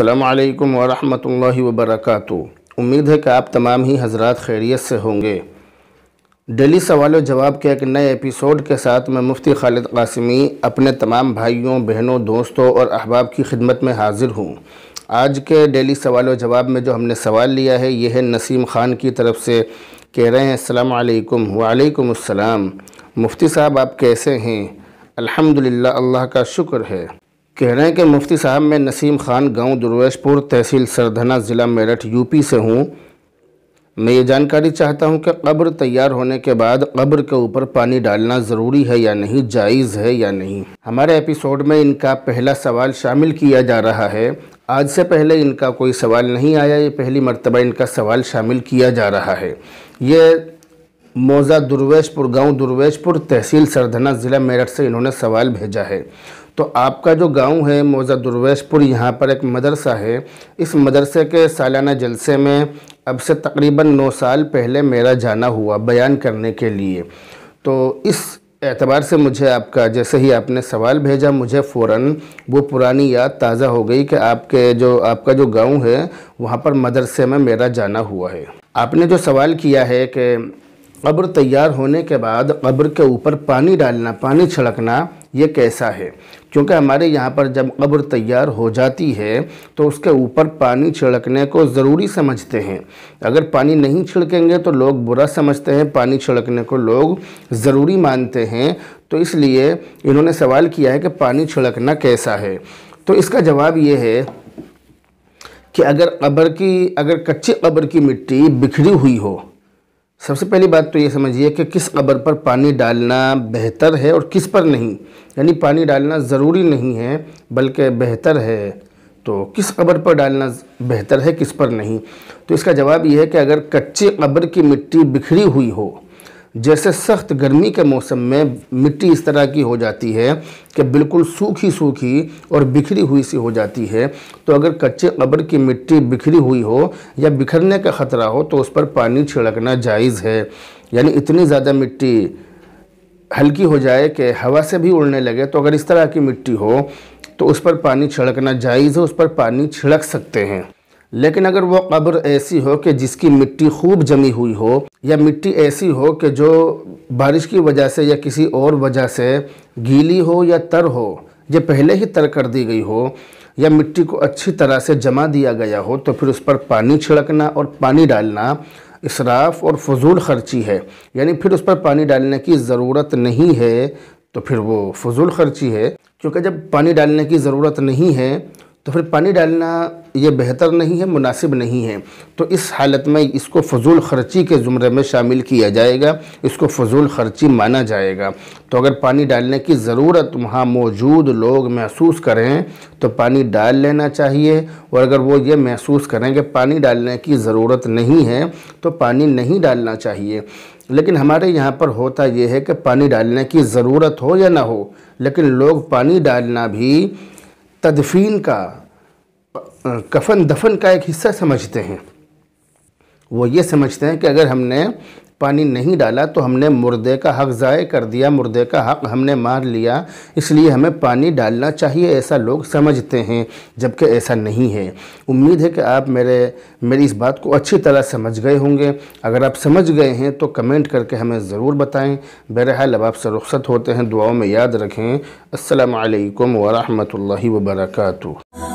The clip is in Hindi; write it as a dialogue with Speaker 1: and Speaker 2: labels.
Speaker 1: अल्लाम वरहमल वबरक उम्मीद है कि आप तमाम ही हजरात खैरियत से होंगे डेली सवाल जवाब के एक नए एपिसोड के साथ मैं मुफ्ती खालिद कासमी अपने तमाम भाइयों बहनों दोस्तों और अहबाब की खिदमत में हाजिर हूँ आज के डेली सवाल जवाब में जो हमने सवाल लिया है ये है नसीम ख़ान की तरफ से कह रहे हैं असलकम वालेकुम मुफ्ती साहब आप कैसे हैं अल्हम्दुलिल्लाह अल्लाह का शुक्र है कह रहे हैं कि मुफ्ती साहब मैं नसीम ख़ान गांव दुर्वेशपुर तहसील सरधना ज़िला मेरठ यूपी से हूँ मैं ये जानकारी चाहता हूँ कि कब्र तैयार होने के बाद कब्र के ऊपर पानी डालना ज़रूरी है या नहीं जायज़ है या नहीं हमारे एपिसोड में इनका पहला सवाल शामिल किया जा रहा है आज से पहले इनका कोई सवाल नहीं आया ये पहली मरतबा इनका सवाल शामिल किया जा रहा है ये मौज़ा दुर्वेशपुर गांव दुर्वेशपुर तहसील सरधना ज़िला मेरठ से इन्होंने सवाल भेजा है तो आपका जो गांव है मौजा दुर्वेशपुर यहाँ पर एक मदरसा है इस मदरसे के सालाना जलसे में अब से तकरीबन नौ साल पहले मेरा जाना हुआ बयान करने के लिए तो इस एतबार से मुझे आपका जैसे ही आपने सवाल भेजा मुझे फ़ौर वो पुरानी याद ताज़ा हो गई कि आपके जो आपका जो गांव है वहाँ पर मदरसे में मेरा जाना हुआ है आपने जो सवाल किया है कि कब्र तैयार होने के बाद कब्र के ऊपर पानी डालना पानी छिड़कना ये कैसा है क्योंकि हमारे यहाँ पर जब कब्र तैयार हो जाती है तो उसके ऊपर पानी छिड़कने को ज़रूरी समझते हैं अगर पानी नहीं छिड़केंगे तो लोग बुरा समझते हैं पानी छिड़कने को लोग ज़रूरी मानते हैं तो इसलिए इन्होंने सवाल किया है कि पानी छिड़कना कैसा है तो इसका जवाब ये है कि अगर कब्र की अगर कच्ची कब्र की मिट्टी बिखरी हुई हो सबसे पहली बात तो ये समझिए कि किस कब्र पर पानी डालना बेहतर है और किस पर नहीं यानी पानी डालना ज़रूरी नहीं है बल्कि बेहतर है तो किस कब्र पर डालना बेहतर है किस पर नहीं तो इसका जवाब यह है कि अगर कच्चे कब्र की मिट्टी बिखरी हुई हो जैसे सख्त गर्मी के मौसम में मिट्टी इस तरह की हो जाती है कि बिल्कुल सूखी सूखी और बिखरी हुई सी हो जाती है तो अगर कच्चे कब्र की मिट्टी बिखरी हुई हो या बिखरने का ख़तरा हो तो उस पर पानी छिड़कना जायज़ है यानी इतनी ज़्यादा मिट्टी हल्की हो जाए कि हवा से भी उड़ने लगे तो अगर इस तरह की मिट्टी हो तो उस पर पानी छिड़कना जायज़ है उस पर पानी छिड़क सकते हैं लेकिन अगर वो कब्र ऐसी हो कि जिसकी मिट्टी खूब जमी हुई हो या मिट्टी ऐसी हो कि जो बारिश की वजह से या किसी और वजह से गीली हो या तर हो जो पहले ही तर कर दी गई हो या मिट्टी को अच्छी तरह से जमा दिया गया हो तो फिर उस पर पानी छिड़कना और पानी डालना इसराफ और फजूल खर्ची है यानी फिर उस पर पानी डालने की ज़रूरत नहीं है तो फिर वो फजूल खर्ची है क्योंकि जब पानी डालने की ज़रूरत नहीं है तो फिर पानी डालना ये बेहतर नहीं है मुनासिब नहीं है तो इस हालत में इसको फजूल खर्ची के ज़ुमरे में शामिल किया जाएगा इसको फजूल खर्ची माना जाएगा तो अगर पानी डालने की ज़रूरत वहाँ मौजूद लोग महसूस करें तो पानी डाल लेना चाहिए और अगर वो ये महसूस करें कि पानी डालने की ज़रूरत नहीं है तो पानी नहीं डालना चाहिए लेकिन हमारे यहाँ पर होता यह है कि पानी डालने की ज़रूरत हो या ना हो लेकिन लोग पानी डालना भी तदफीन का कफन दफन का एक हिस्सा समझते हैं वो ये समझते हैं कि अगर हमने पानी नहीं डाला तो हमने मुर्दे का हक ज़ाय कर दिया मुर्दे का हक हमने मार लिया इसलिए हमें पानी डालना चाहिए ऐसा लोग समझते हैं जबकि ऐसा नहीं है उम्मीद है कि आप मेरे मेरी इस बात को अच्छी तरह समझ गए होंगे अगर आप समझ गए हैं तो कमेंट करके हमें ज़रूर बताएं बहरहाल अब आपसे रुख्सत होते हैं दुआओं में याद रखें असलकम वरहमल वर्का